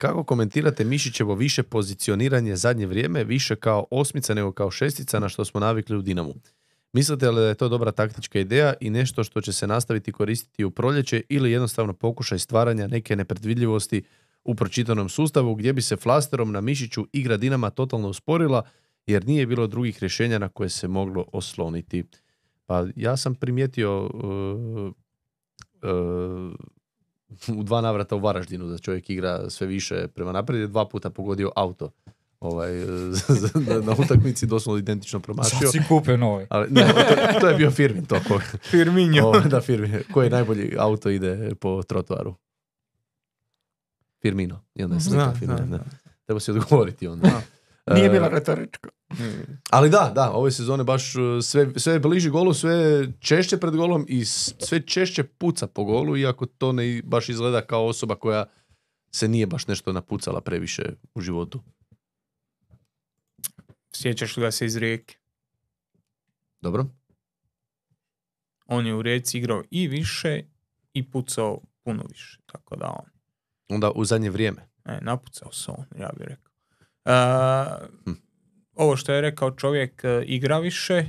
Kako komentirate Mišićevo više pozicioniranje zadnje vrijeme, više kao osmica nego kao šestica na što smo navikli u Dinamu? Mislite li da je to dobra taktička ideja i nešto što će se nastaviti koristiti u proljeće ili jednostavno pokušaj stvaranja neke nepredvidljivosti u pročitanom sustavu gdje bi se flasterom na Mišiću i gradinama totalno usporila jer nije bilo drugih rješenja na koje se moglo osloniti? Pa ja sam primijetio uh, uh, u dva navrata u Varaždinu da čovjek igra sve više prema naprijed, je dva puta pogodio auto ovaj, na utakmici doslovno identično promašio. novi. Ali, to, je bio Firmin to. Ko, Firminjo. Ovaj, koji najbolji auto ide po trotoaru? Firmino. I onda je mhm. slika Treba si odgovoriti onda. Nije e, bila retorička. Ali da, da, ove sezone baš e, sve, sve bliži golu, sve češće pred golom i sve češće puca po golu, iako to ne baš izgleda kao osoba koja se nije baš nešto napucala previše u životu. Sjećaš li ga se iz rijeke? Dobro. On je u rijeci igrao i više i pucao puno više, tako da on. Onda u zadnje vrijeme. E, napucao se on, ja bih rekao. Uh, ovo što je rekao čovjek e, igra više, e,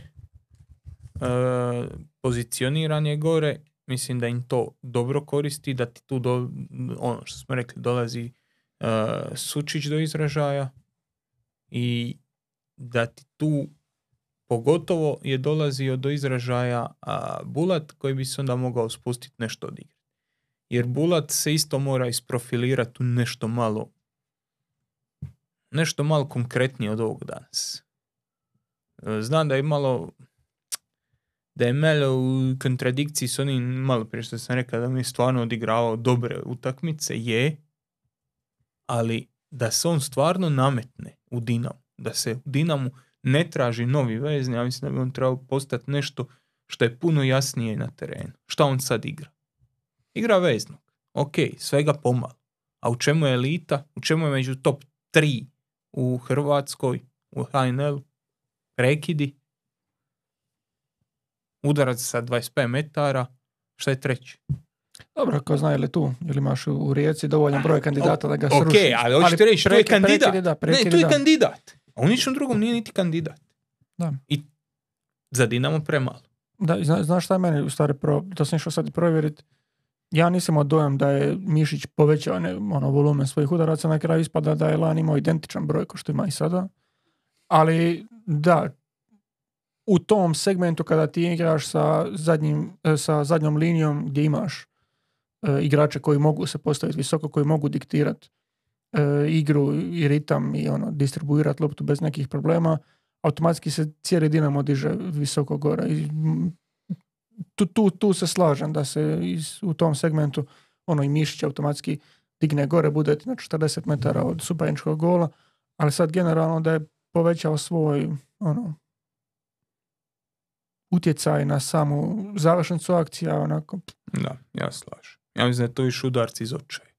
pozicioniran je gore, mislim da im to dobro koristi, da ti tu do, ono što smo rekli dolazi e, Sučić do izražaja i da ti tu pogotovo je dolazio do izražaja Bulat koji bi se onda mogao spustiti nešto od Jer Bulat se isto mora isprofilirati u nešto malo nešto malo konkretnije od ovog danas. E, znam da je malo da je Melo u kontradikciji s onim malo prije što sam rekao da mi je stvarno odigravao dobre utakmice, je, ali da se on stvarno nametne u Dinamu, da se u Dinamu ne traži novi vezni, ja mislim da bi on trebao postati nešto što je puno jasnije na terenu. Šta on sad igra? Igra veznog. Ok, svega pomalo. A u čemu je elita? U čemu je među top 3 u Hrvatskoj, u HNL, prekidi, udarac sa 25 metara, šta je treći? Dobro, ako zna je li tu, ili imaš u Rijeci dovoljan broj kandidata da ga sruši. Ok, ali ti reći, to je kandidat. ne, tu je kandidat. A u ničem drugom nije niti kandidat. Da. I za Dinamo premalo. Da, znaš šta je meni u stvari, to sam išao sad provjeriti, ja nisam od dojam da je Mišić povećao ne, ono, volumen svojih udaraca, na kraju ispada da je Lan imao identičan broj kao što ima i sada. Ali da, u tom segmentu kada ti igraš sa, zadnjim, e, sa zadnjom linijom gdje imaš e, igrače koji mogu se postaviti visoko, koji mogu diktirati e, igru i ritam i ono, distribuirati loptu bez nekih problema, automatski se cijeli Dinamo diže visoko gore i tu, tu, se slažem da se iz, u tom segmentu ono i mišić automatski digne gore, bude na 40 metara od subajničkog gola, ali sad generalno da je povećao svoj ono, utjecaj na samu završnicu akcija, onako. Da, ja slažem. Ja mislim da je to iš šudarci iz očaja.